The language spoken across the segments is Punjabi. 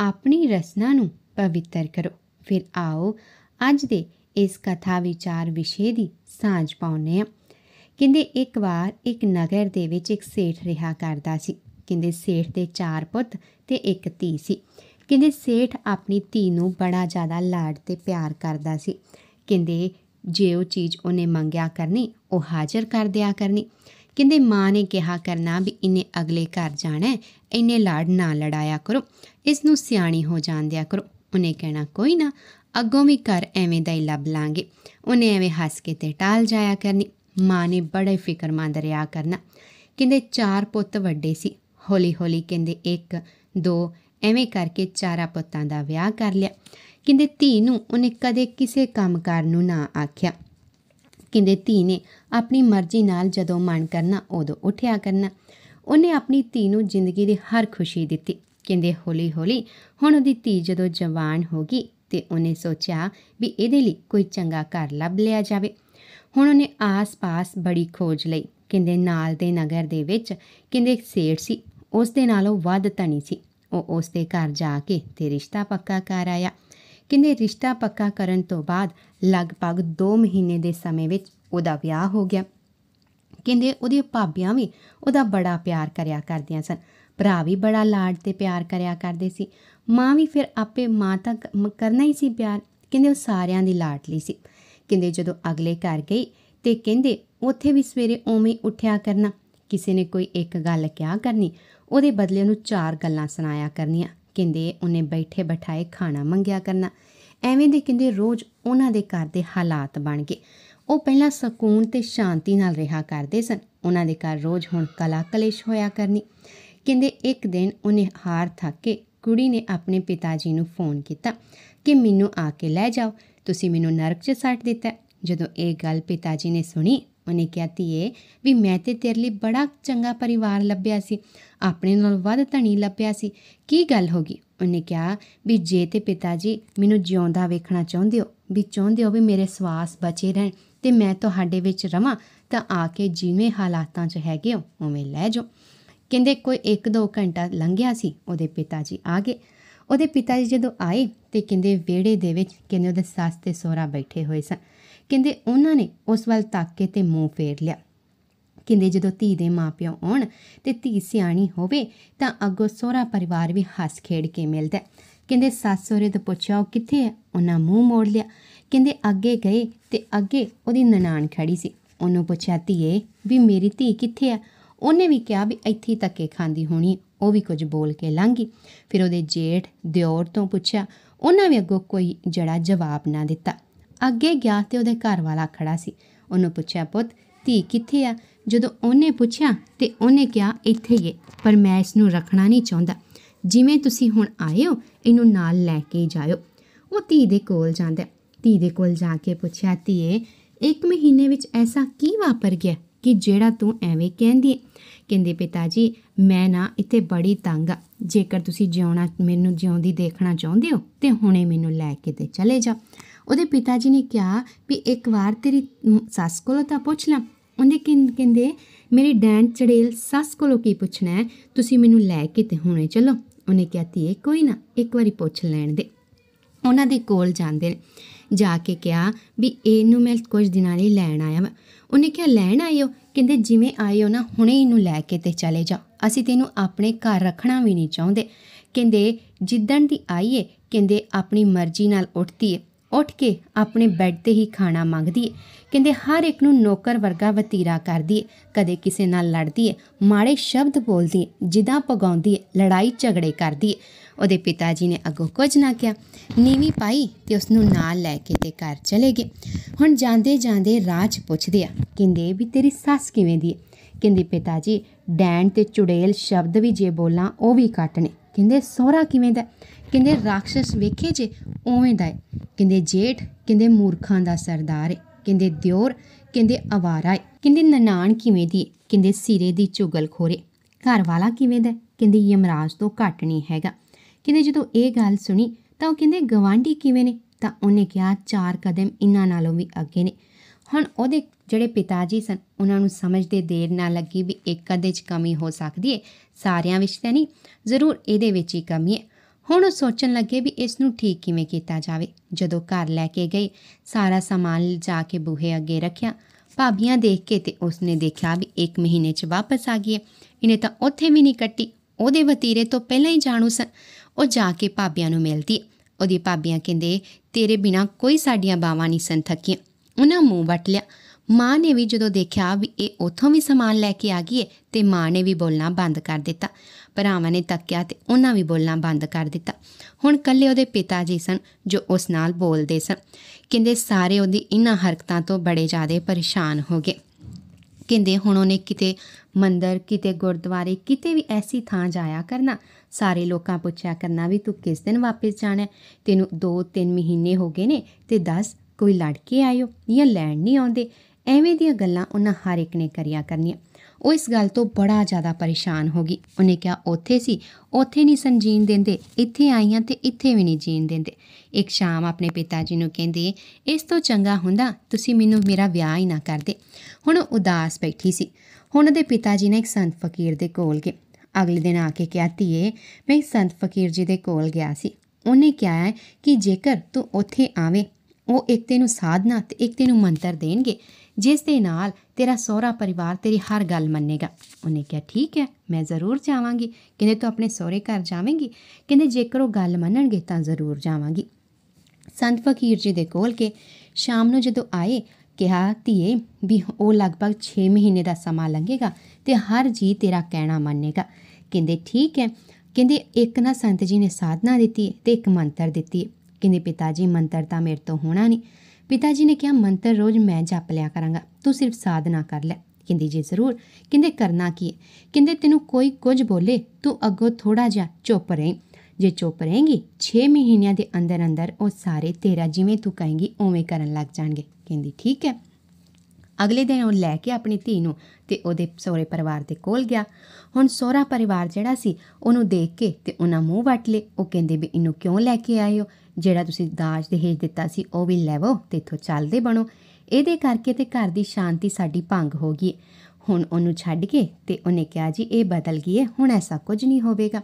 ਆਪਣੀ ਰਸਨਾ ਨੂੰ ਪਵਿੱਤਰ ਕਰੋ ਫਿਰ ਆਓ ਅੱਜ ਦੇ ਇਸ ਕਥਾ ਵਿਚਾਰ ਵਿਸ਼ੇ ਦੀ ਸਾਂਝ ਪਾਉਨੇ ਆ ਕਹਿੰਦੇ ਇੱਕ ਵਾਰ ਇੱਕ ਨਗਰ ਦੇ ਵਿੱਚ ਇੱਕ ਸੇਠ ਰਿਹਾ ਕਰਦਾ ਸੀ ਕਹਿੰਦੇ ਸੇਠ ਦੇ ਚਾਰ ਪੁੱਤ ਤੇ ਇੱਕ ਧੀ ਸੀ ਕਹਿੰਦੇ ਸੇਠ ਆਪਣੀ ਧੀ ਨੂੰ ਬੜਾ ਜ਼ਿਆਦਾ ਲਾਡ ਤੇ ਪਿਆਰ ਕਰਦਾ ਸੀ ਕਹਿੰਦੇ ਜੇ ਉਹ ਚੀਜ਼ ਉਹਨੇ ਮੰਗਿਆ ਕਰਨੀ ਉਹ ਹਾਜ਼ਰ ਕਰ ਦਿਆ ਕਰਨੀ ਕਹਿੰਦੇ ਮਾਂ ਨੇ ਕਿਹਾ ਕਰਨਾ ਵੀ ਇਹਨੇ ਅਗਲੇ ਘਰ ਜਾਣਾ ਇਹਨੇ ਲਾੜ ਨਾ ਲੜਾਇਆ ਕਰੋ ਇਸ ਨੂੰ ਸਿਆਣੀ ਹੋ ਜਾਂਦਿਆ ਕਰੋ ਉਹਨੇ ਕਹਿਣਾ ਕੋਈ ਨਾ ਅੱਗੋਂ ਵੀ ਘਰ ਐਵੇਂ ਦਾ ਹੀ ਲੱਭ ਲਾਂਗੇ ਉਹਨੇ ਐਵੇਂ ਹੱਸ ਕੇ ਤੇ ਟਾਲ ਜਾਇਆ ਕਰਨੀ ਮਾਂ ਨੇ ਬੜੇ ਫਿਕਰਮੰਦ ਰਿਆ ਕਰਨਾ ਕਹਿੰਦੇ ਚਾਰ ਪੁੱਤ ਵੱਡੇ ਸੀ ਹੌਲੀ ਹੌਲੀ ਕਹਿੰਦੇ ਇੱਕ ਦੋ ਐਵੇਂ ਕਰਕੇ ਚਾਰਾ ਪੁੱਤਾਂ ਦਾ ਵਿਆਹ ਕਰ ਲਿਆ ਕਹਿੰਦੇ ਧੀ ਨੂੰ ਉਹਨੇ ਕਦੇ ਕਿਸੇ ਕੰਮਕਾਰ ਨੂੰ ਨਾ ਆਖਿਆ ਕਿੰਦੇ ਧੀ ਨੇ ਆਪਣੀ ਮਰਜ਼ੀ ਨਾਲ ਜਦੋਂ ਮਨ ਕਰਨਾ ਉਦੋਂ ਉੱਠਿਆ ਕਰਨਾ ਉਹਨੇ ਆਪਣੀ ਧੀ ਨੂੰ ਜ਼ਿੰਦਗੀ ਦੀ ਹਰ ਖੁਸ਼ੀ ਦਿੱਤੀ ਕਹਿੰਦੇ ਹੌਲੀ-ਹੌਲੀ ਹੁਣ ਉਹਦੀ ਧੀ ਜਦੋਂ ਜਵਾਨ ਹੋ ਗਈ ਤੇ ਉਹਨੇ ਸੋਚਿਆ ਵੀ ਇਹਦੇ ਲਈ ਕੋਈ ਚੰਗਾ ਘਰ ਲੱਭ ਲਿਆ ਜਾਵੇ ਹੁਣ ਉਹਨੇ ਆਸ-ਪਾਸ ਬੜੀ ਖੋਜ ਲਈ ਕਹਿੰਦੇ ਨਾਲ ਦੇ ਨਗਰ ਦੇ ਵਿੱਚ ਕਹਿੰਦੇ ਇੱਕ ਸੇਠ ਸੀ ਉਸ ਦੇ ਨਾਲੋਂ ਵੱਧ ਧਣੀ ਸੀ ਉਹ ਉਸ ਦੇ ਘਰ ਜਾ ਕੇ ਤੇ ਰਿਸ਼ਤਾ ਪੱਕਾ ਕਰ ਆਇਆ ਕਿੰਨੇ ਰਿਸ਼ਤਾ ਪੱਕਾ ਕਰਨ ਤੋਂ ਬਾਅਦ ਲਗਭਗ 2 ਮਹੀਨੇ ਦੇ ਸਮੇਂ ਵਿੱਚ ਉਹਦਾ ਵਿਆਹ ਹੋ ਗਿਆ ਕਹਿੰਦੇ ਉਹਦੀਆਂ ਭਾਬੀਆਂ ਵੀ ਉਹਦਾ ਬੜਾ ਪਿਆਰ ਕਰਿਆ ਕਰਦੀਆਂ ਸਨ ਭਰਾ ਵੀ ਬੜਾ ਲਾਡ ਤੇ ਪਿਆਰ ਕਰਿਆ ਕਰਦੇ ਸੀ ਮਾਂ ਵੀ ਫਿਰ ਆਪੇ ਮਾਂ ਤਾਂ ਕਰਨਾ ਹੀ ਸੀ ਪਿਆਰ ਕਹਿੰਦੇ ਉਹ ਸਾਰਿਆਂ ਦੀ ਲਾਡਲੀ ਸੀ ਕਹਿੰਦੇ ਜਦੋਂ ਅਗਲੇ ਘਰ ਗਈ ਤੇ ਕਹਿੰਦੇ ਉੱਥੇ ਵੀ ਸਵੇਰੇ ਓਵੇਂ ਉੱਠਿਆ ਕਰਨਾ ਕਿਸੇ ਨੇ ਕੋਈ ਇੱਕ ਗੱਲ ਕਿਹਾ ਕਰਨੀ ਉਹਦੇ ਬਦਲੇ ਨੂੰ ਚਾਰ ਗੱਲਾਂ ਸੁਣਾਇਆ ਕਰਨੀਆਂ ਕਹਿੰਦੇ ਉਹਨੇ ਬੈਠੇ ਬਿਠਾਏ ਖਾਣਾ ਮੰਗਿਆ ਕਰਨਾ ਐਵੇਂ ਦੇ ਕਹਿੰਦੇ ਰੋਜ਼ ਉਹਨਾਂ ਦੇ ਘਰ ਦੇ ਹਾਲਾਤ ਬਣ ਗਏ ਉਹ ਪਹਿਲਾਂ ਸਕੂਨ ਤੇ ਸ਼ਾਂਤੀ ਨਾਲ ਰਿਹਾ ਕਰਦੇ ਸਨ ਉਹਨਾਂ ਦੇ ਘਰ ਰੋਜ਼ ਹੁਣ ਕਲਾ ਕਲੇਸ਼ ਹੋਇਆ ਕਰਨੀ ਕਹਿੰਦੇ ਇੱਕ ਦਿਨ ਉਹਨੇ ਹਾਰ ਥੱਕ ਕੇ ਕੁੜੀ ਨੇ ਆਪਣੇ ਪਿਤਾ ਜੀ ਨੂੰ ਫੋਨ ਕੀਤਾ ਕਿ ਮੈਨੂੰ ਆ ਕੇ ਲੈ ਜਾਓ ਤੁਸੀਂ ਮੈਨੂੰ ਨਰਕ 'ਚ ਸੱਟ ਦਿੱਤਾ ਜਦੋਂ ਇਹ ਗੱਲ ਪਿਤਾ ਜੀ ਨੇ ਸੁਣੀ ਉਹਨੇ ਕਿਹਾ ਧੀਏ ਵੀ ਮੈਂ ਤੇ ਤੇਰੇ ਲਈ ਬੜਾ ਚੰਗਾ ਪਰਿਵਾਰ ਲੱਭਿਆ ਸੀ ਆਪਣੇ ਨਾਲ ਵੱਧ ਧਣੀ ਲੱਭਿਆ ਸੀ ਕੀ ਗੱਲ ਹੋ ਗਈ ਉਹਨੇ ਕਿਹਾ ਵੀ ਜੇ ਤੇ ਪਿਤਾ ਜੀ ਮੈਨੂੰ ਜਿਉਂਦਾ ਵੇਖਣਾ ਚਾਹੁੰਦੇ ਹੋ ਵੀ ਚਾਹੁੰਦੇ ਹੋ ਵੀ ਮੇਰੇ ਸਵਾਸ ਬਚੇ ਰਹਿਣ ਤੇ ਮੈਂ ਤੁਹਾਡੇ ਵਿੱਚ ਰਵਾਂ ਤਾਂ ਆ ਕੇ ਜਿਵੇਂ ਹਾਲਾਤਾਂ 'ਚ ਹੈਗੇ ਹੋ ਉਵੇਂ ਲੈ ਜਾਓ ਕਹਿੰਦੇ ਕੋਈ 1-2 ਘੰਟਾ ਲੰਘਿਆ ਸੀ ਉਹਦੇ ਪਿਤਾ ਜੀ ਆ ਗਏ ਉਹਦੇ ਪਿਤਾ ਜੀ ਜਦੋਂ ਆਏ ਤੇ ਕਹਿੰਦੇ ਵਿਹੜੇ ਦੇ ਵਿੱਚ ਕਹਿੰਦੇ ਉਹਦੇ ਸੱਸ ਤੇ ਸੋਹਰਾ ਬੈਠੇ ਹੋਏ ਸਨ ਕਹਿੰਦੇ ਉਹਨਾਂ ਨੇ ਉਸ ਵੱਲ ਤੱਕ ਕੇ ਤੇ ਮੂੰਹ ਫੇਰ ਲਿਆ ਕਹਿੰਦੇ ਜਦੋਂ ਧੀ ਦੇ ਮਾਪਿਓ ਆਉਣ ਤੇ ਧੀ ਸਿਆਣੀ ਹੋਵੇ ਤਾਂ ਅੱਗੋ ਸੋਹਰਾ ਪਰਿਵਾਰ ਵੀ ਹੱਸ ਖੇਡ ਕੇ ਮਿਲਦਾ ਕਹਿੰਦੇ ਸੱਸ ਸੋਹਰੇ ਤੋਂ ਪੁੱਛਿਆ ਉਹ ਕਿੱਥੇ ਹੈ ਉਹਨਾਂ ਮੂੰਹ ਮੋੜ ਲਿਆ ਕਹਿੰਦੇ ਅੱਗੇ ਗਏ ਤੇ ਅੱਗੇ ਉਹਦੀ ਨਨਾਣ ਖੜੀ ਸੀ ਉਹਨੂੰ ਪੁੱਛਿਆ ਧੀਏ ਵੀ ਮੇਰੀ ਧੀ ਕਿੱਥੇ ਹੈ ਉਹਨੇ ਵੀ ਕਿਹਾ ਵੀ ਇੱਥੇ ਤੱਕੇ ਖਾਂਦੀ ਹੋਣੀ ਉਹ ਵੀ ਕੁਝ ਬੋਲ ਕੇ ਲੰਗੀ ਫਿਰ ਉਹਦੇ ਜੇਠ ਦਿਓਰ ਤੋਂ ਪੁੱਛਿਆ ਉਹਨਾਂ ਵੀ ਅੱਗੋ ਕੋਈ ਜੜਾ ਜਵਾਬ ਨਾ ਦਿੱਤਾ ਅੱਗੇ ਗਿਆ ਤੇ ਉਹਦੇ ਘਰ ਵਾਲਾ ਖੜਾ ਸੀ ਉਹਨੂੰ ਪੁੱਛਿਆ ਪੁੱਤ ਧੀ ਕਿੱਥੇ ਆ ਜਦੋਂ ਉਹਨੇ ਪੁੱਛਿਆ ਤੇ ਉਹਨੇ ਕਿਹਾ ਇੱਥੇ ਹੀ ਪਰ ਮੈਂ ਇਸ ਨੂੰ ਰੱਖਣਾ ਨਹੀਂ ਚਾਹੁੰਦਾ ਜਿਵੇਂ ਤੁਸੀਂ ਹੁਣ ਆਏ ਹੋ ਇਹਨੂੰ ਨਾਲ ਲੈ ਕੇ ਜਾਇਓ ਉਹ ਧੀ ਦੇ ਕੋਲ ਜਾਂਦਾ ਧੀ ਦੇ ਕੋਲ ਜਾ ਕੇ ਪੁੱਛਿਆ ਧੀਏ ਇੱਕ ਮਹੀਨੇ ਵਿੱਚ ਐਸਾ ਕੀ ਵਾਪਰ ਗਿਆ ਕਿ ਜਿਹੜਾ ਤੂੰ ਐਵੇਂ ਕਹਿੰਦੀ ਕਹਿੰਦੇ ਪਿਤਾ ਜੀ ਮੈਂ ਨਾ ਇੱਥੇ ਬੜੀ ਤੰਗ ਆ ਜੇਕਰ ਤੁਸੀਂ ਜਿਉਣਾ ਮੈਨੂੰ ਜਿਉਂਦੀ ਦੇਖਣਾ ਚਾਹੁੰਦੇ ਹੋ ਤੇ ਹੁਣੇ ਮੈਨੂੰ ਲੈ ਕੇ ਤੇ ਚਲੇ ਜਾ ਉਹਦੇ ਪਿਤਾ ਜੀ ਨੇ ਕਿਹਾ ਵੀ ਇੱਕ ਵਾਰ ਤੇਰੀ ਸੱਸ ਕੋਲੋਂ ਤਾਂ ਪੁੱਛ ਲੈ ਉਹਨੇ ਕਹਿੰਦੇ ਮੇਰੀ ਡੈਂਟ ਚੜੇਲ ਸੱਸ ਕੋਲੋਂ ਕੀ ਪੁੱਛਣਾ ਹੈ ਤੁਸੀਂ ਮੈਨੂੰ ਲੈ ਕੇ ਤੇ ਹੁਣੇ ਚਲੋ ਉਹਨੇ ਕਿਹਾ ਇਹ ਕੋਈ ਨਾ ਇੱਕ ਵਾਰੀ ਪੁੱਛ ਲੈਣ ਦੇ ਉਹਨਾਂ ਦੇ ਕੋਲ ਜਾਂਦੇ ਨੇ ਜਾ ਕੇ ਕਿਹਾ ਵੀ ਇਹਨੂੰ ਮੈਂ ਕੁਝ ਦਿਨਾਂ ਲਈ ਲੈਣ ਆਇਆ ਵਾ ਉਹਨੇ ਕਿਹਾ ਲੈਣ ਆਇਓ ਕਹਿੰਦੇ ਜਿਵੇਂ ਆਇਓ ਨਾ ਹੁਣੇ ਇਹਨੂੰ ਲੈ ਕੇ ਤੇ ਚਲੇ ਜਾ ਅਸੀਂ ਤੈਨੂੰ ਆਪਣੇ ਘਰ ਰੱਖਣਾ ਵੀ ਨਹੀਂ ਚਾਹੁੰਦੇ ਕਹਿੰਦੇ ਜਿੱਦਣ ਦੀ ਆਈਏ ਕਹਿੰਦੇ ਆਪਣੀ ਮਰਜ਼ੀ ਨਾਲ ਉੱਠਦੀ ਏ ਉੱਠ ਕੇ ਆਪਣੇ ਬੈੱਡ ਤੇ ਹੀ ਖਾਣਾ ਮੰਗਦੀ ਹੈ ਕਹਿੰਦੇ ਹਰ ਇੱਕ ਨੂੰ ਨੌਕਰ ਵਰਗਾ ਵਤੀਰਾ ਕਰਦੀ ਹੈ ਕਦੇ ਕਿਸੇ ਨਾਲ ਲੜਦੀ ਹੈ ਮਾੜੇ ਸ਼ਬਦ ਬੋਲਦੀ ਹੈ ਜਿਦਾ ਪਗਾਉਂਦੀ ਹੈ ਲੜਾਈ ਝਗੜੇ ਕਰਦੀ ਹੈ ਉਹਦੇ ਪਿਤਾ ਜੀ ਨੇ ਅੱਗੋਂ ਕੁਝ ਨਾ ਕਿਹਾ ਨੀਵੀਂ ਪਾਈ ਤੇ ਉਸ ਨੂੰ ਨਾਲ ਲੈ ਕੇ ਤੇ ਘਰ ਚਲੇ ਗਏ ਹੁਣ ਜਾਂਦੇ ਜਾਂਦੇ ਰਾਜ ਪੁੱਛਦੇ ਆ ਕਹਿੰਦੇ ਵੀ ਤੇਰੀ ਸੱਸ ਕਿਵੇਂ ਦੀ ਹੈ ਕਹਿੰਦੇ ਪਿਤਾ ਜੀ ਡੈਣ ਤੇ ਚੁੜੇਲ ਸ਼ਬਦ ਵੀ ਜੇ ਬੋਲਾਂ ਉਹ ਵੀ ਕੱਟਨੇ ਕਹਿੰਦੇ ਸੋਹਰਾ ਕਿਵੇਂ ਦਾ ਕਹਿੰਦੇ ਰਾਖਸ਼ਸ ਵੇਖੇ ਜੇ ਓਵੇਂ ਦਾ ਏ ਕਹਿੰਦੇ ਜੇਠ ਕਹਿੰਦੇ ਮੂਰਖਾਂ ਦਾ ਸਰਦਾਰ ਏ ਕਹਿੰਦੇ ਦਿਓਰ ਕਹਿੰਦੇ ਅਵਾਰਾ ਏ ਕਹਿੰਦੇ ਨਨਾਣ ਕਿਵੇਂ ਦੀ ਕਹਿੰਦੇ ਸਿਰੇ ਦੀ ਚੁਗਲ ਖੋਰੇ ਘਰ ਵਾਲਾ ਕਿਵੇਂ ਦਾ ਕਹਿੰਦੇ ਯਮਰਾਜ ਤੋਂ ਘੱਟ ਨਹੀਂ ਹੈਗਾ ਕਹਿੰਦੇ ਜਦੋਂ ਇਹ ਗੱਲ ਸੁਣੀ ਤਾਂ ਉਹ ਕਹਿੰਦੇ ਗਵਾਂਢੀ ਕਿਵੇਂ ਨੇ ਤਾਂ ਉਹਨੇ ਕਿਹਾ ਚਾਰ ਕਦਮ ਇਹਨਾਂ ਨਾਲੋਂ ਵੀ ਅੱਗੇ ਨੇ ਹੁਣ ਉਹਦੇ ਜਿਹੜੇ ਪਿਤਾ ਜੀ ਸਨ ਉਹਨਾਂ ਨੂੰ ਸਮਝਦੇ ਦੇਰ ਨਾ ਲੱਗੀ ਵੀ ਇੱਕ ਅੱਧੇ 'ਚ ਕਮੀ ਹੋ ਸਕਦੀ ਹੈ ਸਾਰਿਆਂ ਵਿੱਚ ਤਾਂ ਨਹੀਂ ਜ਼ਰੂਰ ਇਹਦੇ ਵਿੱਚ ਹੀ ਕਮੀ ਹੈ ਹੁਣ ਉਹ ਸੋਚਣ ਲੱਗੇ ਵੀ ਇਸ ਨੂੰ ਠੀਕ ਕਿਵੇਂ ਕੀਤਾ ਜਾਵੇ ਜਦੋਂ ਘਰ ਲੈ ਕੇ ਗਏ ਸਾਰਾ ਸਮਾਨ ਲਿਜਾ ਕੇ ਬੂਹੇ ਅੱਗੇ ਰੱਖਿਆ ਭਾਬੀਆਂ ਦੇਖ ਕੇ ਤੇ ਉਸਨੇ ਦੇਖਿਆ ਵੀ 1 ਮਹੀਨੇ 'ਚ ਵਾਪਸ ਆ ਗਈ ਇਹਨੇ ਤਾਂ ਉੱਥੇ ਵੀ ਨਹੀਂ ਕੱਟੀ ਉਹਦੇ ਵਤੀਰੇ ਤੋਂ ਪਹਿਲਾਂ ਹੀ ਜਾਣੂ ਸਨ ਉਹ ਜਾ ਕੇ ਭਾਬੀਆਂ ਨੂੰ ਮਿਲਦੀ ਉਹਦੀ ਭਾਬੀਆਂ ਕਹਿੰਦੇ ਤੇਰੇ ਬਿਨਾ ਕੋਈ ਸਾਡੀਆਂ ਬਾਵਾਂ ਨਹੀਂ ਸੰਥਕੀਆਂ ਉਹਨਾਂ ਮੂੰਹ ਵਟ ਲਿਆ ਮਾਂ ਨੇ ਵੀ ਜਦੋਂ ਦੇਖਿਆ ਵੀ ਇਹ ਉਥੋਂ ਵੀ ਸਮਾਨ ਲੈ ਕੇ ਆ ਗਈ ਏ ਤੇ ਮਾਂ ਨੇ ਵੀ ਬੋਲਣਾ ਬੰਦ ਕਰ ਦਿੱਤਾ ਭਰਾਵਾਂ ਨੇ ਤੱਕਿਆ ਤੇ ਉਹਨਾਂ ਵੀ ਬੋਲਣਾ ਬੰਦ ਕਰ ਦਿੱਤਾ ਹੁਣ ਕੱਲੇ ਉਹਦੇ ਪਿਤਾ ਜੀ ਸਨ ਜੋ ਉਸ ਨਾਲ ਬੋਲਦੇ ਸਨ ਕਹਿੰਦੇ ਸਾਰੇ ਉਹਦੀ ਇਨ੍ਹਾਂ ਹਰਕਤਾਂ ਤੋਂ ਬੜੇ ਜ਼ਿਆਦਾ ਪਰੇਸ਼ਾਨ ਹੋ ਗਏ ਕਹਿੰਦੇ ਹੁਣ ਉਹਨੇ ਕਿਤੇ ਮੰਦਰ ਕਿਤੇ ਗੁਰਦੁਆਰੇ ਕਿਤੇ ਵੀ ਐਸੀ ਥਾਂ ਜਾਇਆ ਕਰਨਾ ਸਾਰੇ ਲੋਕਾਂ ਪੁੱਛਿਆ ਕਰਨਾ ਵੀ ਤੂੰ ਕਿਸ ਦਿਨ ਵਾਪਸ ਜਾਣਾ ਤੈਨੂੰ 2-3 ਮਹੀਨੇ ਹੋ ਗਏ ਨੇ ਤੇ ਦੱਸ ਕੋਈ ਲੜਕੇ ਆਇਓ ਜਾਂ ਲੈਣ ਨਹੀਂ ਆਉਂਦੇ ਐਵੇਂ ਦੀਆਂ ਗੱਲਾਂ ਉਹਨਾਂ ਹਰ ਇੱਕ ਨੇ ਕਰਿਆ ਕਰਨੀਆਂ ਉਹ ਇਸ ਗੱਲ ਤੋਂ ਬੜਾ ਜ਼ਿਆਦਾ ਪਰੇਸ਼ਾਨ ਹੋ ਗਈ ਉਹਨੇ ਕਿਹਾ ਉੱਥੇ ਸੀ ਉੱਥੇ ਨਹੀਂ ਸੰਜੀਨ ਦਿੰਦੇ ਇੱਥੇ ਆਈਆਂ ਤੇ ਇੱਥੇ ਵੀ ਨਹੀਂ ਜੀਣ ਦਿੰਦੇ ਇੱਕ ਸ਼ਾਮ ਆਪਣੇ ਪਿਤਾ ਜੀ ਨੂੰ ਕਹਿੰਦੀ ਇਸ ਤੋਂ ਚੰਗਾ ਹੁੰਦਾ ਤੁਸੀਂ ਮੈਨੂੰ ਮੇਰਾ ਵਿਆਹ ਹੀ ਨਾ ਕਰਦੇ ਹੁਣ ਉਦਾਸ ਬੈਠੀ ਸੀ ਹੁਣ ਉਹਦੇ ਪਿਤਾ ਜੀ ਨੇ ਇੱਕ ਸੰਤ ਫਕੀਰ ਦੇ ਕੋਲ ਗਏ ਅਗਲੇ ਦਿਨ ਆ ਕੇ ਕਿਹਾ ਧੀਏ ਮੈਂ ਸੰਤ ਫਕੀਰ ਜੀ ਦੇ ਕੋਲ ਗਿਆ ਸੀ ਉਹਨੇ ਕਿਹਾ ਕਿ ਜੇਕਰ ਤੂੰ ਉੱਥੇ ਆਵੇਂ ਉਹ ਇਕਤੇ ਨੂੰ ਸਾਧਨਾ ਤੇ ਇੱਕ ਨੂੰ ਮੰਤਰ ਦੇਣਗੇ ਜਿਸ ਦੇ ਨਾਲ ਤੇਰਾ ਸਹੁਰਾ ਪਰਿਵਾਰ ਤੇਰੀ ਹਰ ਗੱਲ ਮੰਨੇਗਾ ਉਹਨੇ ਕਿਹਾ ਠੀਕ ਹੈ ਮੈਂ ਜ਼ਰੂਰ ਜਾਵਾਂਗੀ ਕਹਿੰਦੇ ਤੂੰ ਆਪਣੇ ਸਹੁਰੇ ਘਰ ਜਾਵੇਂਗੀ ਕਹਿੰਦੇ ਜੇਕਰ ਉਹ ਗੱਲ ਮੰਨਣਗੇ ਤਾਂ ਜ਼ਰੂਰ ਜਾਵਾਂਗੀ ਸੰਤ ਫਕੀਰ ਜੀ ਦੇ ਕੋਲ ਕੇ ਸ਼ਾਮ ਨੂੰ ਜਦੋਂ ਆਏ ਕਿਹਾ ਧੀਏ ਵੀ ਉਹ ਲਗਭਗ 6 ਮਹੀਨੇ ਦਾ ਸਮਾਂ ਲੰਗੇਗਾ ਤੇ ਹਰ ਜੀ ਤੇਰਾ ਕਹਿਣਾ ਮੰਨੇਗਾ ਕਹਿੰਦੇ ਠੀਕ ਹੈ ਕਹਿੰਦੇ ਇੱਕ ਨਾ ਸੰਤ ਜੀ ਨੇ ਸਾਧਨਾ ਦਿੱਤੀ ਤੇ ਇੱਕ ਮੰਤਰ ਦਿੱਤੀ ਕਹਿੰਦੇ ਪਿਤਾ ਜੀ ਮੰਤਰ ਤਾਂ ਮੇਰੇ ਤੋਂ ਹੋਣਾ ਨਹੀਂ ਪਿਤਾ ਜੀ ਨੇ ਕਿਹਾ ਮੰਤਰ ਰੋਜ਼ ਮੈਂ ਜਪ ਲਿਆ ਕਰਾਂਗਾ ਤੂੰ ਸਿਰਫ ਸਾਧਨਾ ਕਰ ਲੈ ਕਹਿੰਦੀ ਜੀ ਜ਼ਰੂਰ ਕਹਿੰਦੇ ਕਰਨਾ ਕੀ ਹੈ ਕਹਿੰਦੇ ਤੈਨੂੰ ਕੋਈ ਕੁਝ ਬੋਲੇ ਤੂੰ ਅੱਗੋਂ ਥੋੜਾ ਜਿਹਾ ਚੁੱਪ ਰਹੀਂ ਜੇ ਚੁੱਪ ਰਹੇਂਗੀ 6 ਮਹੀਨਿਆਂ ਦੇ ਅੰਦਰ ਅੰਦਰ ਉਹ ਸਾਰੇ ਤੇਰਾ ਜਿਵੇਂ ਤੂੰ ਕਹੇਂਗੀ ਉਵੇਂ ਕਰਨ ਲੱਗ ਜਾਣਗੇ ਕਹਿੰਦੀ ਠੀਕ ਹੈ ਅਗਲੇ ਦਿਨ ਉਹ ਲੈ ਕੇ ਆਪਣੀ ਧੀ ਨੂੰ ਤੇ ਉਹਦੇ ਸਹੁਰੇ ਪਰਿਵਾਰ ਦੇ ਕੋਲ ਗਿਆ ਹੁਣ ਸਹੁਰਾ ਪਰਿਵਾਰ ਜਿਹੜਾ ਸੀ ਉਹਨੂੰ ਦੇਖ ਕੇ ਤੇ ਉਹਨਾਂ ਮੂੰਹ ਵਟਲੇ ਉਹ ਕਹਿੰਦੇ ਵੀ ਇਹਨੂੰ ਕਿਉਂ ਲੈ ਕੇ ਆਏ ਹੋ ਜਿਹੜਾ ਤੁਸੀਂ ਦਾਜ ਦਹੇਜ ਦਿੱਤਾ ਸੀ ਉਹ ਵੀ ਲੈਵੋ ਤੇ ਇਥੋਂ ਚੱਲਦੇ ਬਣੋ ਇਹਦੇ ਕਰਕੇ ਤੇ ਘਰ ਦੀ ਸ਼ਾਂਤੀ ਸਾਡੀ ਭੰਗ ਹੋ ਗਈ ਹੁਣ ਉਹਨੂੰ ਛੱਡ ਕੇ ਤੇ ਉਹਨੇ ਕਿਹਾ ਜੀ ਇਹ ਬਦਲ ਗਈ ਹੈ ਹੁਣ ਐਸਾ ਕੁਝ ਨਹੀਂ ਹੋਵੇਗਾ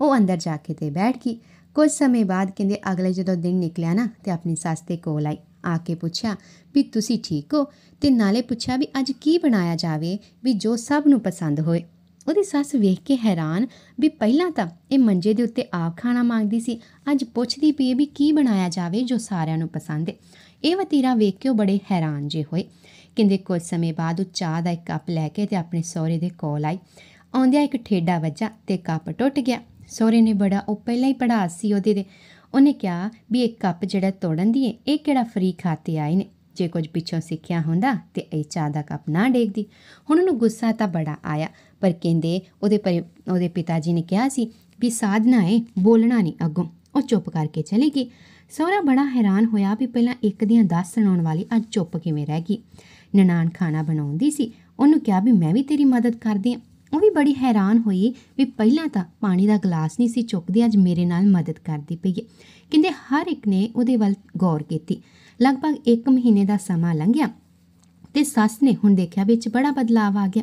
ਉਹ ਅੰਦਰ ਜਾ ਕੇ ਤੇ ਬੈਠ ਗਈ ਕੁਝ ਸਮੇਂ ਬਾਅਦ ਕਹਿੰਦੇ ਅਗਲੇ ਜਦੋਂ ਦਿਨ ਨਿਕਲਿਆ ਨਾ ਤੇ ਆਪਣੀ ਸੱਸ ਤੇ ਕੋਲ ਆਈ ਆ ਕੇ ਪੁੱਛਿਆ ਵੀ ਤੁਸੀਂ ਠੀਕ ਹੋ ਤੇ ਨਾਲੇ ਪੁੱਛਿਆ ਵੀ ਅੱਜ ਕੀ ਬਣਾਇਆ ਜਾਵੇ ਵੀ ਜੋ ਸਭ ਨੂੰ ਪਸੰਦ ਹੋਏ ਉਹਦੀ ਸੱਸ ਵੇਖ ਕੇ ਹੈਰਾਨ ਵੀ ਪਹਿਲਾਂ ਤਾਂ ਇਹ ਮੰਜੇ ਦੇ ਉੱਤੇ ਆਪ ਖਾਣਾ ਮੰਗਦੀ ਸੀ ਅੱਜ ਪੁੱਛਦੀ ਪਈ ਵੀ ਕੀ ਬਣਾਇਆ ਜਾਵੇ ਜੋ ਸਾਰਿਆਂ ਨੂੰ ਪਸੰਦ ਹੈ ਇਹ ਵਤੀਰਾ ਵੇਖ ਕੇ ਉਹ ਬੜੇ ਹੈਰਾਨ ਜੇ ਹੋਏ ਕਹਿੰਦੇ ਕੁਝ ਸਮੇਂ ਬਾਅਦ ਉਹ ਚਾਹ ਦਾ ਇੱਕ ਕੱਪ ਲੈ ਕੇ ਤੇ ਆਪਣੇ ਸਹੁਰੇ ਦੇ ਕੋਲ ਆਈ ਆਉਂਦਿਆਂ ਇੱਕ ਠੇਡਾ ਵੱਜਾ ਤੇ ਕੱਪ ਟੁੱਟ ਗਿਆ ਸਹੁਰੇ ਨੇ ਬੜਾ ਉਹ ਪਹਿਲਾਂ ਹੀ ਪੜਾ ਸੀ ਉਹਦੇ ਦੇ ਉਹਨੇ ਕਿਹਾ ਵੀ ਇੱਕ ਕੱਪ ਜਿਹੜਾ ਤੋੜਨ ਦੀ ਹੈ ਇਹ ਕਿਹੜਾ ਫਰੀ ਖਾਤੇ ਆਏ ਨੇ ਜੇ ਕੁਝ ਪਿੱਛੋਂ ਸਿੱਖਿਆ ਹੁੰਦਾ ਤੇ ਇਹ ਚਾਹ ਦਾ ਕੱਪ ਨਾ ਡੇਗਦੀ ਹੁਣ ਉਹਨੂੰ ਗੁੱਸਾ ਤਾਂ ਬੜਾ ਆਇਆ ਪਰ ਕਹਿੰਦੇ ਉਹਦੇ ਉਹਦੇ ਪਿਤਾ ਜੀ ਨੇ ਕਿਹਾ ਸੀ ਵੀ ਸਾਧਨਾ ਹੈ ਬੋਲਣਾ ਨਹੀਂ ਅੱਗੋਂ ਉਹ ਚੁੱਪ ਕਰਕੇ ਚਲੀ ਗਈ ਸੋਹਰਾ ਬੜਾ ਹੈਰਾਨ ਹੋਇਆ ਵੀ ਪਹਿਲਾਂ ਇੱਕ ਦੀਆਂ 10 ਸੁਣਾਉਣ ਵਾਲੀ ਅੱਜ ਚੁੱਪ ਕਿਵੇਂ ਰਹਿ ਗਈ ਨਨਾਣ ਖਾਣਾ ਬਣਾਉਂਦੀ ਸੀ ਉਹਨੂੰ ਕਿਹਾ ਵੀ ਮੈਂ ਵੀ ਤੇਰੀ ਮਦਦ ਕਰਦੀ ਹਾਂ ਉਹ ਵੀ ਬੜੀ ਹੈਰਾਨ ਹੋਈ ਵੀ ਪਹਿਲਾਂ ਤਾਂ ਪਾਣੀ ਦਾ ਗਲਾਸ ਨਹੀਂ ਸੀ ਚੁੱਕਦੀ ਅੱਜ ਮੇਰੇ ਨਾਲ ਮਦਦ ਕਰਦੀ ਪਈ ਹੈ ਕਹਿੰਦੇ ਹਰ ਇੱਕ ਨੇ ਉਹਦੇ ਵੱਲ ਗੌਰ ਕੀਤੀ ਲਗਭਗ 1 ਮਹੀਨੇ ਦਾ ਸਮਾਂ ਲੰਘਿਆ ਤੇ ਸੱਸ ਨੇ ਹੁਣ ਦੇਖਿਆ ਵਿੱਚ ਬੜਾ ਬਦਲਾਅ ਆ ਗਿਆ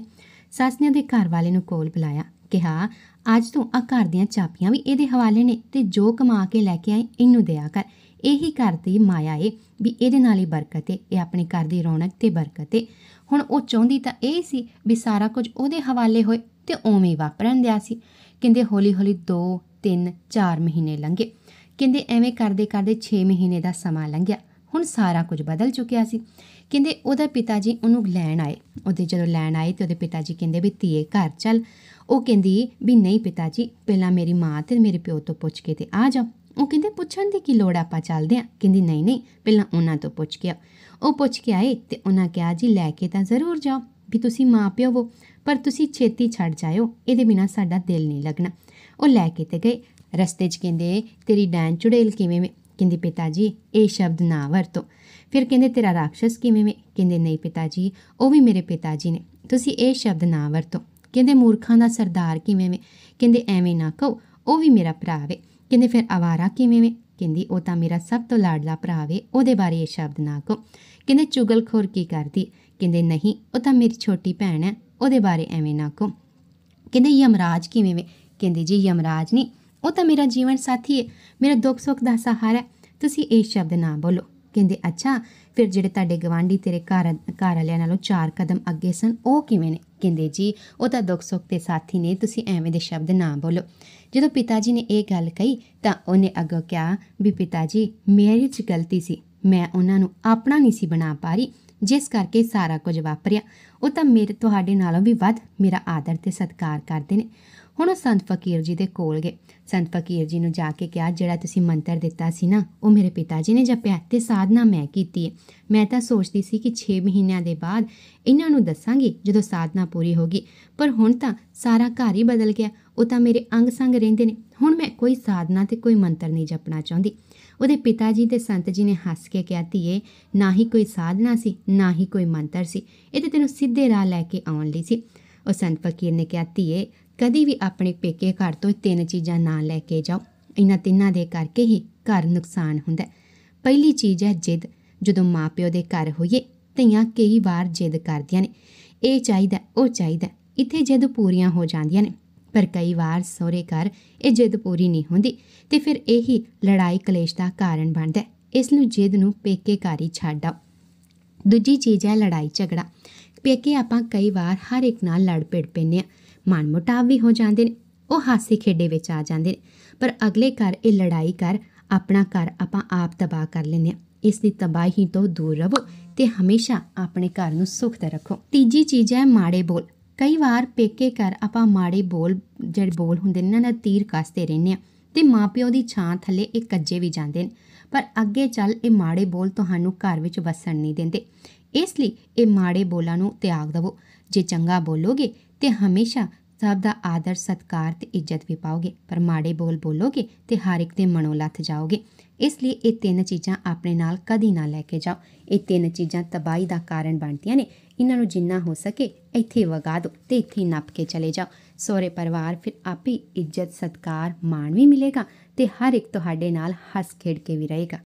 ਸੱਸ ਦੇ ਘਰ ਵਾਲੇ ਨੂੰ ਕੋਲ ਬੁਲਾਇਆ ਕਿਹਾ ਅੱਜ ਤੋਂ ਆ ਘਰ ਦੀਆਂ ਚਾਪੀਆਂ ਵੀ ਇਹਦੇ ਹਵਾਲੇ ਨੇ ਤੇ ਜੋ ਕਮਾ ਕੇ ਲੈ ਕੇ ਆਏ ਇਹਨੂੰ ਦਿਆ ਕਰ ਇਹੀ ਘਰ ਮਾਇਆ ਏ ਵੀ ਇਹਦੇ ਨਾਲ ਹੀ ਬਰਕਤ ਏ ਇਹ ਆਪਣੇ ਘਰ ਦੀ ਰੌਣਕ ਤੇ ਬਰਕਤ ਏ ਹੁਣ ਉਹ ਚਾਹੁੰਦੀ ਤਾਂ ਇਹ ਸੀ ਵੀ ਸਾਰਾ ਕੁਝ ਉਹਦੇ ਹਵਾਲੇ ਹੋਏ ਤੇ ਓਵੇਂ ਹੀ ਵਾਪਰਨ ਦਿਆ ਸੀ ਕਹਿੰਦੇ ਹੌਲੀ-ਹੌਲੀ 2 3 4 ਮਹੀਨੇ ਲੰਘੇ ਕਹਿੰਦੇ ਐਵੇਂ ਕਰਦੇ ਕਰਦੇ 6 ਮਹੀਨੇ ਦਾ ਸਮਾਂ ਲੰਘਿਆ ਹੁਣ ਸਾਰਾ ਕੁਝ ਬਦਲ ਚੁੱਕਿਆ ਸੀ ਕਹਿੰਦੇ ਉਹਦਾ ਪਿਤਾ ਜੀ ਉਹਨੂੰ ਲੈਣ ਆਏ ਉਹਦੇ ਜਦੋਂ ਲੈਣ ਆਏ ਤੇ ਉਹਦੇ ਪਿਤਾ ਜੀ ਕਹਿੰਦੇ ਵੀ ਧੀਏ ਘਰ ਚੱਲ ਉਹ ਕਹਿੰਦੀ ਵੀ ਨਹੀਂ ਪਿਤਾ ਜੀ ਪਹਿਲਾਂ ਮੇਰੀ ਮਾਂ ਤੇ ਮੇਰੇ ਪਿਓ ਤੋਂ ਪੁੱਛ ਕੇ ਤੇ ਆ ਜਾ ਉਹ ਕਹਿੰਦੇ ਪੁੱਛਣ ਦੀ ਕੀ ਲੋੜ ਆਪਾਂ ਚੱਲਦੇ ਆ ਕਹਿੰਦੀ ਨਹੀਂ ਨਹੀਂ ਪਹਿਲਾਂ ਉਹਨਾਂ ਤੋਂ ਪੁੱਛ ਕੇ ਉਹ ਪੁੱਛ ਕੇ ਆਏ ਤੇ ਉਹਨਾਂ ਕਿਹਾ ਜੀ ਲੈ ਕੇ ਤਾਂ ਜ਼ਰੂਰ ਜਾਓ ਵੀ ਤੁਸੀਂ ਮਾਂ ਪਿਓ ਵੋ ਪਰ ਤੁਸੀਂ ਛੇਤੀ ਛੱਡ ਜਾਇਓ ਇਹਦੇ ਬਿਨਾ ਸਾਡਾ ਦਿਲ ਨਹੀਂ ਲੱਗਣਾ ਉਹ ਲੈ ਕੇ ਤੇ ਗਏ ਰਸਤੇ 'ਚ ਕਹਿੰਦੇ ਤੇਰੀ ਡੈਨ ਚੁੜੇਲ ਕਿਵੇਂ ਕਹਿੰਦੇ ਪਿਤਾ ਜੀ ਇਹ ਸ਼ਬਦ ਨਾ ਵਰਤੋ ਫਿਰ ਕਹਿੰਦੇ ਤੇਰਾ ਰਾਖਸ਼ ਕਿਵੇਂ ਵੇ ਕਹਿੰਦੇ ਨਹੀਂ ਪਿਤਾ ਜੀ ਉਹ ਵੀ ਮੇਰੇ ਪਿਤਾ ਜੀ ਨੇ ਤੁਸੀਂ ਇਹ ਸ਼ਬਦ ਨਾ ਵਰਤੋ ਕਹਿੰਦੇ ਮੂਰਖਾਂ ਦਾ ਸਰਦਾਰ ਕਿਵੇਂ ਵੇ ਕਹਿੰਦੇ ਐਵੇਂ ਨਾ ਕਹੋ ਉਹ ਵੀ ਮੇਰਾ ਭਰਾ ਵੇ ਕਹਿੰਦੇ ਫਿਰ ਆਵਾਰਾ ਕਿਵੇਂ ਵੇ ਕਹਿੰਦੀ ਉਹ ਤਾਂ ਮੇਰਾ ਸਭ ਤੋਂ ਲਾਡਲਾ ਭਰਾ ਵੇ ਉਹਦੇ ਬਾਰੇ ਇਹ ਸ਼ਬਦ ਨਾ ਕਹੋ ਕਹਿੰਦੇ ਚੁਗਲਖੋਰ ਕੀ ਕਰਦੀ ਕਹਿੰਦੇ ਨਹੀਂ ਉਹ ਤਾਂ ਮੇਰੀ ਛੋਟੀ ਭੈਣ ਹੈ ਉਹਦੇ ਬਾਰੇ ਐਵੇਂ ਨਾ ਕਹੋ ਕਹਿੰਦੇ ਯਮਰਾਜ ਕਿਵੇਂ ਵੇ ਕਹਿੰਦੇ ਜੀ ਯਮਰਾਜ ਨਹੀਂ ਉਹ ਤਾਂ ਮੇਰਾ ਜੀਵਨ ਸਾਥੀ ਹੈ ਮੇਰਾ ਦੁੱਖ ਸੁੱਖ ਦਾ ਸਹਾਰਾ ਹੈ ਤੁਸੀਂ ਇਹ ਸ਼ਬਦ ਨਾ ਬੋਲੋ ਕਹਿੰਦੇ ਅੱਛਾ ਫਿਰ ਜਿਹੜੇ ਤੁਹਾਡੇ ਗਵਾਂਢੀ ਤੇਰੇ ਘਰ ਘਰ ਵਾਲਿਆਂ ਨਾਲੋਂ ਚਾਰ ਕਦਮ ਅੱਗੇ ਸਨ ਉਹ ਕਿਵੇਂ ਨੇ ਕਹਿੰਦੇ ਜੀ ਉਹ ਤਾਂ ਦੁੱਖ ਸੁੱਖ ਤੇ ਸਾਥੀ ਨੇ ਤੁਸੀਂ ਐਵੇਂ ਦੇ ਸ਼ਬਦ ਨਾ ਬੋਲੋ ਜਦੋਂ ਪਿਤਾ ਜੀ ਨੇ ਇਹ ਗੱਲ ਕਹੀ ਤਾਂ ਉਹਨੇ ਅੱਗੋਂ ਕਿਹਾ ਵੀ ਪਿਤਾ ਜੀ ਮੇਰੀ ਚ ਗਲਤੀ ਸੀ ਮੈਂ ਉਹਨਾਂ ਨੂੰ ਆਪਣਾ ਨਹੀਂ ਸੀ ਬਣਾ ਪਾਰੀ ਜਿਸ ਕਰਕੇ ਸਾਰਾ ਕੁਝ ਵਾਪਰਿਆ ਉਹ ਤਾਂ ਮੇਰੇ ਤੁਹਾਡੇ ਨਾਲੋਂ ਵੀ ਵੱਧ ਮੇਰਾ ਆਦਰ ਤੇ ਸਤਿਕਾਰ ਕਰਦੇ ਨੇ ਹੁਣ ਉਹ ਸੰਤ ਫਕੀਰ ਜੀ ਦੇ ਕੋਲ ਗਏ ਸੰਤ ਫਕੀਰ ਜੀ ਨੂੰ ਜਾ ਕੇ ਕਿਹਾ ਜਿਹੜਾ ਤੁਸੀਂ ਮੰਤਰ ਦਿੱਤਾ ਸੀ ਨਾ ਉਹ ਮੇਰੇ ਪਿਤਾ ਜੀ ਨੇ ਜਪਿਆ ਤੇ ਸਾਧਨਾ ਮੈਂ ਕੀਤੀ ਮੈਂ ਤਾਂ ਸੋਚਦੀ ਸੀ ਕਿ 6 ਮਹੀਨਿਆਂ ਦੇ ਬਾਅਦ ਇਹਨਾਂ ਨੂੰ ਦੱਸਾਂਗੀ ਜਦੋਂ ਸਾਧਨਾ ਪੂਰੀ ਹੋਗੀ ਪਰ ਹੁਣ ਤਾਂ ਸਾਰਾ ਘਰ ਹੀ ਬਦਲ ਗਿਆ ਉਹ ਤਾਂ ਮੇਰੇ ਅੰਗ ਸੰਗ ਰਹਿੰਦੇ ਨੇ ਹੁਣ ਮੈਂ ਕੋਈ ਸਾਧਨਾ ਤੇ ਕੋਈ ਮੰਤਰ ਨਹੀਂ ਜਪਣਾ ਚਾਹੁੰਦੀ ਉਹਦੇ ਪਿਤਾ ਜੀ ਤੇ ਸੰਤ ਜੀ ਨੇ ਹੱਸ ਕੇ ਕਿਹਾ ਧੀਏ ਨਾ ਹੀ ਕੋਈ ਸਾਧਨਾ ਸੀ ਨਾ ਹੀ ਕੋਈ ਮੰਤਰ ਸੀ ਇਹ ਤੇ ਤੈਨੂੰ ਸਿੱਧੇ ਰਾਹ ਲੈ ਕੇ ਆਉਣ ਲਈ ਸੀ ਉਹ ਸੰਤ ਫਕੀਰ ਨੇ ਕਿਹਾ ਧੀਏ ਕਦੀ ਵੀ ਆਪਣੇ ਪੇਕੇ ਘਰ ਤੋਂ ਤਿੰਨ ਚੀਜ਼ਾਂ ਨਾ ਲੈ ਕੇ ਜਾਓ ਇਹਨਾਂ ਤਿੰਨਾਂ ਦੇ ਕਰਕੇ ਹੀ ਘਰ ਨੁਕਸਾਨ ਹੁੰਦਾ ਪਹਿਲੀ ਚੀਜ਼ ਹੈ ਜਿੱਦ ਜਦੋਂ ਮਾਪਿਓ ਦੇ ਘਰ ਹੋਈਏ ਧੀਆਂ ਕਈ ਵਾਰ ਜਿੱਦ ਕਰਦੀਆਂ ਨੇ ਇਹ ਚਾਹੀਦਾ ਉਹ ਚਾਹੀਦਾ ਇੱਥੇ ਜਿੱਦ ਪੂਰੀਆਂ ਹੋ ਜਾਂਦੀਆਂ ਨੇ ਪਰ ਕਈ ਵਾਰ ਸਹੁਰੇ ਘਰ ਇਹ ਜਿੱਦ ਪੂਰੀ ਨਹੀਂ ਹੁੰਦੀ ਤੇ ਫਿਰ ਇਹੀ ਲੜਾਈ ਕਲੇਸ਼ ਦਾ ਕਾਰਨ ਬਣਦਾ ਇਸ ਨੂੰ ਜਿੱਦ ਨੂੰ ਪੇਕੇ ਘਰ ਹੀ ਛੱਡ ਦੂਜੀ ਚੀਜ਼ ਹੈ ਲੜਾਈ ਝਗੜਾ ਪੇਕੇ ਆਪਾਂ ਕਈ ਵਾਰ ਹਰ ਇੱਕ ਨਾਲ ਲੜ ਪੜ ਪੈਨੇ ਆ ਮਾਨਮੋਟਾਵ ਵੀ ਹੋ ਜਾਂਦੇ ਨੇ ਉਹ ਹਾਸੇ ਖੇਡੇ ਵਿੱਚ ਆ ਜਾਂਦੇ ਨੇ ਪਰ ਅਗਲੇ ਘਰ ਇਹ ਲੜਾਈ ਕਰ ਆਪਣਾ ਘਰ ਆਪਾਂ ਆਪ ਤਬਾਹ ਕਰ ਲੈਨੇ ਆ ਇਸ ਦੀ ਤਬਾਹੀ ਤੋਂ ਦੂਰ ਰਹੋ ਤੇ ਹਮੇਸ਼ਾ ਆਪਣੇ ਘਰ ਨੂੰ ਸੁਖ ਤੇ ਰੱਖੋ ਤੀਜੀ ਚੀਜ਼ ਹੈ ਮਾੜੇ ਬੋਲ ਕਈ ਵਾਰ ਪੇਕੇ ਕਰ ਆਪਾਂ ਮਾੜੇ ਬੋਲ ਜਿਹੜੇ ਬੋਲ ਹੁੰਦੇ ਨੇ ਨਾ ਤੀਰ ਕੱਸਦੇ ਰਹਿੰਦੇ ਆ ਤੇ ਮਾਪਿਓ ਦੀ ਛਾਂ ਥੱਲੇ ਇੱਕ ਅੱਜੇ ਵੀ ਜਾਂਦੇ ਨੇ ਪਰ ਅੱਗੇ ਚੱਲ ਇਹ ਮਾੜੇ ਬੋਲ ਤੁਹਾਨੂੰ ਘਰ ਵਿੱਚ ਵਸਣ ਨਹੀਂ ਦਿੰਦੇ ਇਸ ਲਈ ਇਹ ਮਾੜੇ ਬੋਲਾਂ ਨੂੰ ਤਿਆਗ ਦਵੋ ਜੇ ਚੰਗਾ ਬੋਲੋਗੇ ਤੇ ਹਮੇਸ਼ਾ ਸਭ ਦਾ ਆਦਰ ਸਤਕਾਰ ਤੇ ਇੱਜ਼ਤ ਵੀ ਪਾਓਗੇ ਪਰ ਮਾੜੇ ਬੋਲ ਬੋਲੋਗੇ ਤੇ ਹਰ ਇੱਕ ਦੇ ਮਨੋਂ ਲੱਥ ਜਾਓਗੇ ਇਸ ਲਈ ਇਹ ਤਿੰਨ ਚੀਜ਼ਾਂ ਆਪਣੇ ਨਾਲ ਕਦੀ ਨਾ ਲੈ ਕੇ ਜਾਓ ਇਹ ਤਿੰਨ ਚੀਜ਼ਾਂ ਤਬਾਹੀ ਦਾ ਕਾਰਨ ਬਣਦੀਆਂ ਨੇ ਇਹਨਾਂ ਨੂੰ ਜਿੰਨਾ ਹੋ ਸਕੇ ਇੱਥੇ ਵਗਾ ਦਿਓ ਤੇ ਇੱਥੇ ਨੱਪ ਕੇ ਚਲੇ ਜਾਓ ਸੋਹਰੇ ਪਰਿਵਾਰ ਫਿਰ ਆਪੇ ਇੱਜ਼ਤ ਸਤਕਾਰ ਮਾਣ ਵੀ ਮਿਲੇਗਾ ਤੇ ਹਰ ਇੱਕ ਤੁਹਾਡੇ ਨਾਲ ਹੱਸ ਖੇਡ ਕੇ ਵੀ ਰਹੇਗਾ